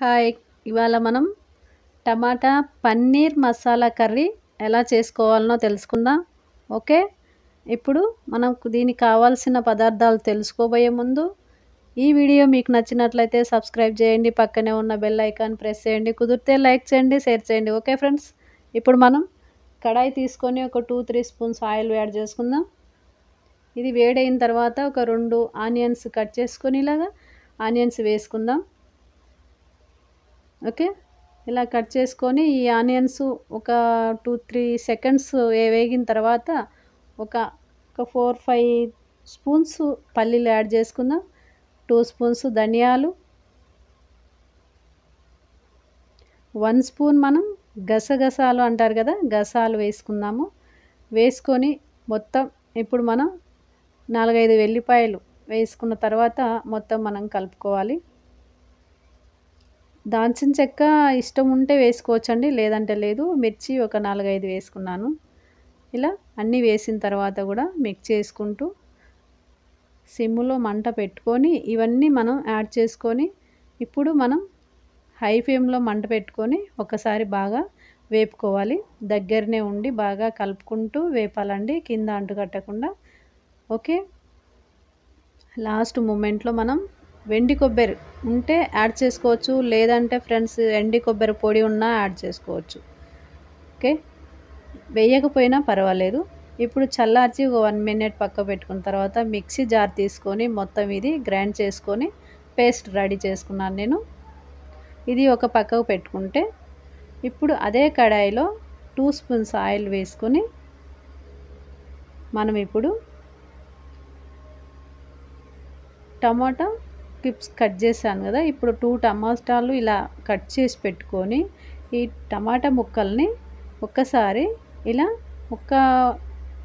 hi ఇవాళ మనం టమాటా paneer masala curry ఎలా చేసుకోవాలనో తెలుసుకుందాం ఓకే ఇప్పుడు మనకు దీనికి కావాల్సిన పదార్థాలు తెలుసుకోబోయే ముందు ఈ వీడియో మీకు నచ్చినట్లయితే సబ్స్క్రైబ్ చేయండి పక్కనే ఉన్న బెల్ ఐకాన్ ప్రెస్ చేయండి కుదిరితే లైక్ చేయండి షేర్ చేయండి ఓకే ఫ్రెండ్స్ ఇప్పుడు మనం కడాయి తీసుకొని ఒక two three spoons oil add చేసుకుందాం ఇది వేడైన తర్వాత ఒక రెండు ఆనియన్స్ కట్ చేసుకొని ఇలాగా ఆనియన్స్ వేసుకుందాం ఓకే ఇలా కట్ చేసుకొని ఈ ఆనియన్స్ ఒక టూ త్రీ సెకండ్స్ వేగిన తర్వాత ఒక ఒక ఫోర్ ఫైవ్ స్పూన్స్ పల్లీలు యాడ్ చేసుకుందాం టూ స్పూన్స్ ధనియాలు వన్ స్పూన్ మనం గసగసాలు అంటారు కదా గసాలు వేసుకుందాము వేసుకొని మొత్తం ఇప్పుడు మనం నాలుగైదు వెల్లిపాయలు వేసుకున్న తర్వాత మొత్తం మనం కలుపుకోవాలి దాల్చిన చెక్క ఇష్టం ఉంటే వేసుకోవచ్చండి లేదంటే లేదు మిర్చి ఒక నాలుగైదు వేసుకున్నాను ఇలా అన్నీ వేసిన తర్వాత కూడా మిక్స్ చేసుకుంటూ సిమ్లో మంట పెట్టుకొని ఇవన్నీ మనం యాడ్ చేసుకొని ఇప్పుడు మనం హై ఫ్లేమ్లో మంట పెట్టుకొని ఒకసారి బాగా వేపుకోవాలి దగ్గరనే ఉండి బాగా కలుపుకుంటూ వేపాలండి కింద అంటుకట్టకుండా ఓకే లాస్ట్ మూమెంట్లో మనం వెండి కొబ్బరి ఉంటే యాడ్ చేసుకోవచ్చు లేదంటే ఫ్రెండ్స్ ఎండి కొబ్బరి పొడి ఉన్నా యాడ్ చేసుకోవచ్చు ఓకే వేయకపోయినా పర్వాలేదు ఇప్పుడు చల్లార్చి ఒక వన్ మినిట్ పక్క పెట్టుకున్న తర్వాత మిక్సీ జార్ తీసుకొని మొత్తం ఇది గ్రైండ్ చేసుకొని పేస్ట్ రెడీ చేసుకున్నాను నేను ఇది ఒక పక్కకు పెట్టుకుంటే ఇప్పుడు అదే కడాయిలో టూ స్పూన్స్ ఆయిల్ వేసుకొని మనం ఇప్పుడు టమాటా పిప్స్ కట్ చేశాను కదా ఇప్పుడు టూ టమాటాలు ఇలా కట్ చేసి పెట్టుకొని ఈ టమాటా ముక్కల్ని ఒక్కసారి ఇలా ఒక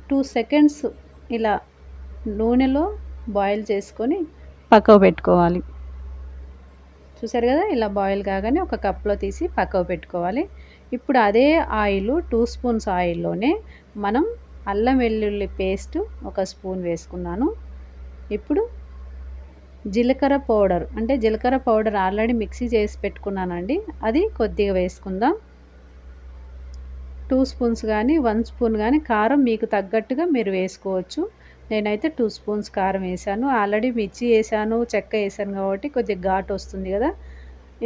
టూ సెకండ్స్ ఇలా నూనెలో బాయిల్ చేసుకొని పక్కకు పెట్టుకోవాలి చూసారు కదా ఇలా బాయిల్ కాగానే ఒక కప్లో తీసి పక్కకు పెట్టుకోవాలి ఇప్పుడు అదే ఆయిల్ టూ స్పూన్స్ ఆయిల్లోనే మనం అల్లం వెల్లుల్లి పేస్ట్ ఒక స్పూన్ వేసుకున్నాను ఇప్పుడు జీలకర్ర పౌడర్ అంటే జీలకర్ర పౌడర్ ఆల్రెడీ మిక్సీ చేసి పెట్టుకున్నానండి అది కొద్దిగా వేసుకుందాం టూ స్పూన్స్ కానీ వన్ స్పూన్ కానీ కారం మీకు తగ్గట్టుగా మీరు వేసుకోవచ్చు నేనైతే టూ స్పూన్స్ కారం వేసాను ఆల్రెడీ మిర్చి వేసాను చెక్క వేసాను కాబట్టి కొద్దిగా ఘాట్ వస్తుంది కదా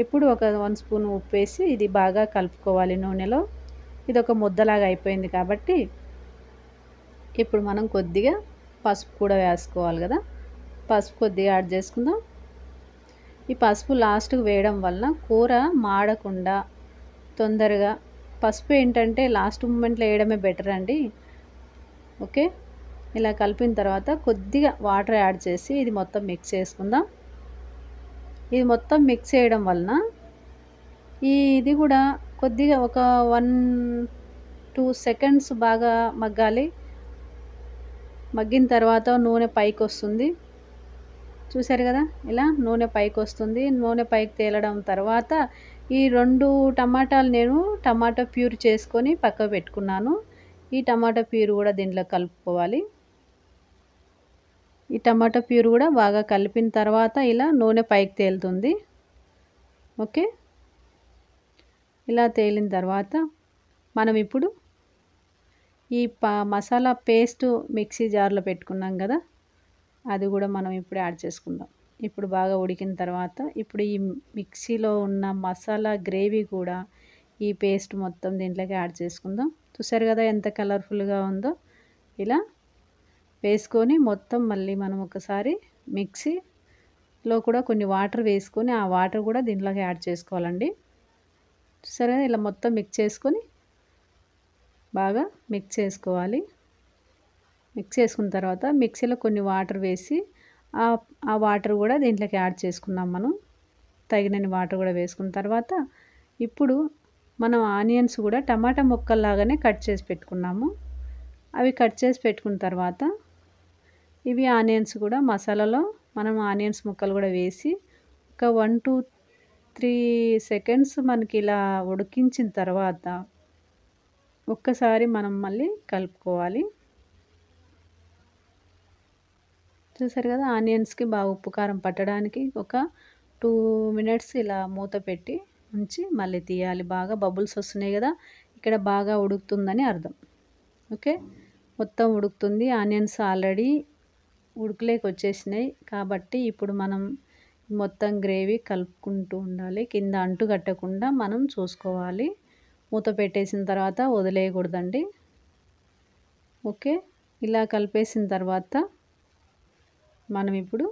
ఇప్పుడు ఒక వన్ స్పూన్ ఉప్పు వేసి ఇది బాగా కలుపుకోవాలి నూనెలో ఇది ఒక ముద్దలాగా అయిపోయింది కాబట్టి ఇప్పుడు మనం కొద్దిగా పసుపు కూడా వేసుకోవాలి కదా పసుపు కొద్దిగా యాడ్ చేసుకుందాం ఈ పసుపు లాస్ట్కి వేయడం వలన కూర మాడకుండా తొందరగా పసుపు ఏంటంటే లాస్ట్ మూమెంట్లో వేయడమే బెటర్ అండి ఓకే ఇలా కలిపిన తర్వాత కొద్దిగా వాటర్ యాడ్ చేసి ఇది మొత్తం మిక్స్ చేసుకుందాం ఇది మొత్తం మిక్స్ చేయడం వలన ఈ ఇది కూడా కొద్దిగా ఒక వన్ టూ సెకండ్స్ బాగా మగ్గాలి మగ్గిన తర్వాత నూనె పైకి వస్తుంది చూశారు కదా ఇలా నూనె పైకి వస్తుంది నూనె పైకి తేలడం తర్వాత ఈ రెండు టమాటాలు నేను టమాటా ప్యూర్ చేసుకొని పక్క పెట్టుకున్నాను ఈ టమాటా ప్యూర్ కూడా దీంట్లో కలుపుకోవాలి ఈ టమాటా ప్యూర్ కూడా బాగా కలిపిన తర్వాత ఇలా నూనె పైకి తేలుతుంది ఓకే ఇలా తేలిన తర్వాత మనం ఇప్పుడు ఈ మసాలా పేస్ట్ మిక్సీ జార్లో పెట్టుకున్నాం కదా అది కూడా మనం ఇప్పుడే యాడ్ చేసుకుందాం ఇప్పుడు బాగా ఉడికిన తర్వాత ఇప్పుడు ఈ మిక్సీలో ఉన్న మసాలా గ్రేవీ కూడా ఈ పేస్ట్ మొత్తం దీంట్లోకి యాడ్ చేసుకుందాం చూసారు కదా ఎంత కలర్ఫుల్గా ఉందో ఇలా వేసుకొని మొత్తం మళ్ళీ మనం ఒకసారి మిక్సీలో కూడా కొన్ని వాటర్ వేసుకొని ఆ వాటర్ కూడా దీంట్లోకి యాడ్ చేసుకోవాలండి చూసారు కదా ఇలా మొత్తం మిక్స్ చేసుకొని బాగా మిక్స్ చేసుకోవాలి మిక్స్ చేసుకున్న తర్వాత మిక్సీలో కొన్ని వాటర్ వేసి ఆ వాటర్ కూడా దీంట్లోకి యాడ్ చేసుకున్నాం మనం తగినన్ని వాటర్ కూడా వేసుకున్న తర్వాత ఇప్పుడు మనం ఆనియన్స్ కూడా టమాటా ముక్కల్లాగానే కట్ చేసి పెట్టుకున్నాము అవి కట్ చేసి పెట్టుకున్న తర్వాత ఇవి ఆనియన్స్ కూడా మసాలాలో మనం ఆనియన్స్ ముక్కలు కూడా వేసి ఒక వన్ టూ త్రీ సెకండ్స్ మనకి ఇలా ఉడికించిన తర్వాత ఒక్కసారి మనం మళ్ళీ కలుపుకోవాలి చూసారు కదా ఆనియన్స్కి బాగా ఉప్పు కారం పట్టడానికి ఒక టూ మినిట్స్ ఇలా మూత పెట్టి ఉంచి మళ్ళీ తీయాలి బాగా బబుల్స్ వస్తున్నాయి కదా ఇక్కడ బాగా ఉడుకుతుందని అర్థం ఓకే మొత్తం ఉడుకుతుంది ఆనియన్స్ ఆల్రెడీ ఉడుకులేకి వచ్చేసినాయి కాబట్టి ఇప్పుడు మనం మొత్తం గ్రేవీ కలుపుకుంటూ ఉండాలి కింద అంటు కట్టకుండా మనం చూసుకోవాలి మూత పెట్టేసిన తర్వాత వదిలేయకూడదండి ఓకే ఇలా కలిపేసిన తర్వాత మనం ఇప్పుడు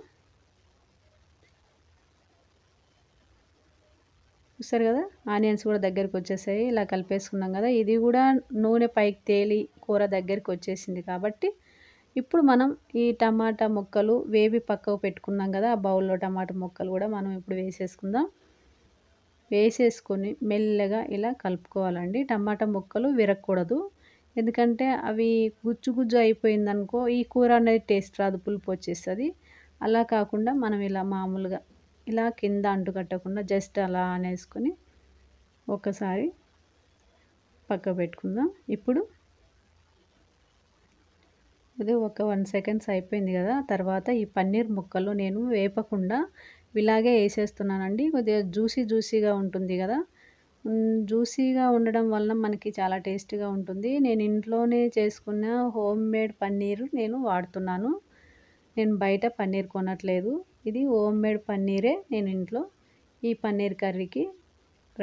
చూస్తారు కదా ఆనియన్స్ కూడా దగ్గరికి వచ్చేసాయి ఇలా కలిపేసుకున్నాం కదా ఇది కూడా నూనె పైకి తేలి కూర దగ్గరికి వచ్చేసింది కాబట్టి ఇప్పుడు మనం ఈ టమాటా ముక్కలు వేవి పక్కకు పెట్టుకున్నాం కదా ఆ బౌల్లో టమాటా ముక్కలు కూడా మనం ఇప్పుడు వేసేసుకుందాం వేసేసుకొని మెల్లగా ఇలా కలుపుకోవాలండి టమాటా ముక్కలు విరగకూడదు ఎందుకంటే అవి గుజ్జు గుజ్జు అయిపోయిందనుకో ఈ కూర అనేది టేస్ట్ రాదు పులుపు వచ్చేస్తుంది అలా కాకుండా మనం ఇలా మామూలుగా ఇలా కింద అంటుకట్టకుండా జస్ట్ అలా అనేసుకొని ఒకసారి పక్క పెట్టుకుందాం ఇప్పుడు అదే ఒక వన్ సెకండ్స్ అయిపోయింది కదా తర్వాత ఈ పన్నీర్ ముక్కలు నేను వేపకుండా ఇలాగే వేసేస్తున్నానండి కొద్దిగా జ్యూసీ జ్యూసీగా ఉంటుంది కదా జ్యూసీగా ఉండడం వలన మనకి చాలా టేస్టీగా ఉంటుంది నేను ఇంట్లోనే చేసుకున్న హోమ్ మేడ్ పన్నీరు నేను వాడుతున్నాను నేను బయట పన్నీర్ కొనట్లేదు ఇది హోమ్ మేడ్ పన్నీరే నేను ఇంట్లో ఈ పన్నీర్ కర్రీకి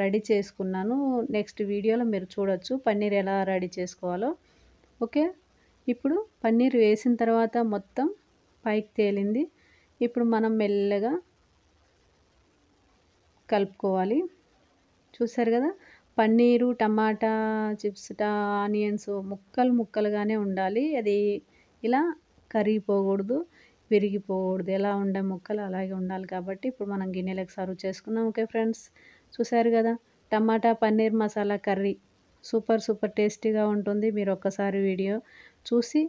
రెడీ చేసుకున్నాను నెక్స్ట్ వీడియోలో మీరు చూడొచ్చు పన్నీర్ ఎలా రెడీ చేసుకోవాలో ఓకే ఇప్పుడు పన్నీర్ వేసిన తర్వాత మొత్తం పైకి తేలింది ఇప్పుడు మనం మెల్లగా కలుపుకోవాలి చూసారు కదా పన్నీరు టమాటా చిప్స్ ఆనియన్స్ ముక్కలు ముక్కలుగానే ఉండాలి అది ఇలా కరిగిపోకూడదు విరిగిపోకూడదు ఎలా ఉండే ముక్కలు అలాగే ఉండాలి కాబట్టి ఇప్పుడు మనం గిన్నెలకు సర్వ్ చేసుకుందాం ఓకే ఫ్రెండ్స్ చూసారు కదా tomato paneer masala curry super super టేస్టీగా ఉంటుంది మీరు ఒక్కసారి వీడియో చూసి